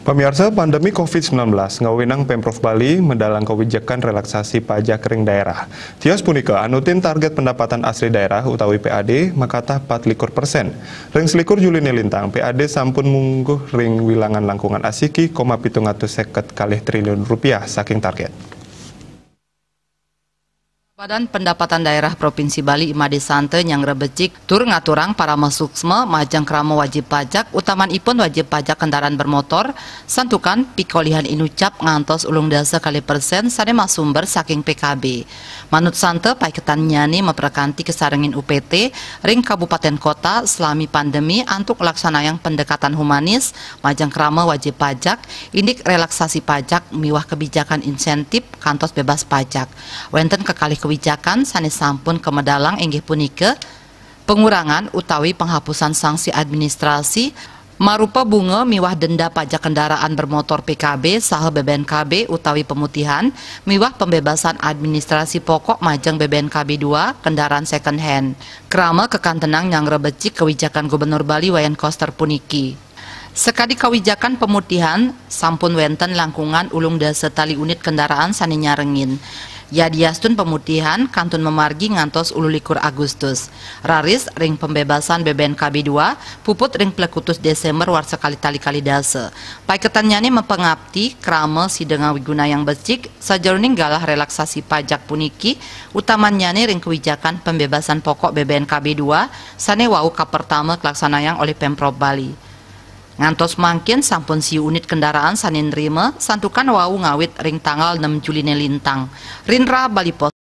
Pemirsa, pandemi COVID-19 ngawenang Pemprov Bali mendalang kebijakan relaksasi pajak kering daerah. Tios punika anutin target pendapatan asli daerah utawi PAD makatah 4 persen. Ring selikur Juli Nelintang, PAD sampun mungguh ring wilangan langkungan asiki koma pitung seket kali triliun rupiah saking target. Badan Pendapatan Daerah Provinsi Bali Imadi Sante yang rebecik tur ngaturang para masuksme majang kramo wajib pajak utaman ipun wajib pajak kendaraan bermotor santukan pikolihan inucap ngantos ulung dasa kali persen sane masumber saking PKB. Manut Sante paiketan nyani memperkanti kesarengin UPT ring kabupaten kota selami pandemi antuk laksana yang pendekatan humanis majang kramo wajib pajak indik relaksasi pajak miwah kebijakan insentif kantos bebas pajak. Wenten kekali kebijakan sanis sampun kemedalang inggih punike pengurangan utawi penghapusan sanksi administrasi marupa bunga miwah denda pajak kendaraan bermotor PKB saha BBNKB utawi pemutihan miwah pembebasan administrasi pokok majang BBNKB 2 kendaraan second hand Kerama kekantenang yang rebecik kebijakan gubernur Bali Wayan Koster puniki Sekali kawijakan pemutihan, sampun wenten langkungan ulung dasa tali unit kendaraan saninya rengin. Yadiastun pemutihan kantun memargi ngantos ululikur Agustus. Raris ring pembebasan BBNKB 2, puput ring plekutus Desember war sekali tali kali dase. Paiketannya ini mempengabdi si dengan wiguna yang becik, sajaruning galah relaksasi pajak puniki, utamanya ini ring kewijakan pembebasan pokok BBNKB 2, sane wau kapertama kelaksanayang oleh Pemprov Bali. Ngantos mangkin sampun si unit kendaraan sanin rima santukan wau ngawit ring tanggal 6 Juli lintang. Rinra Pos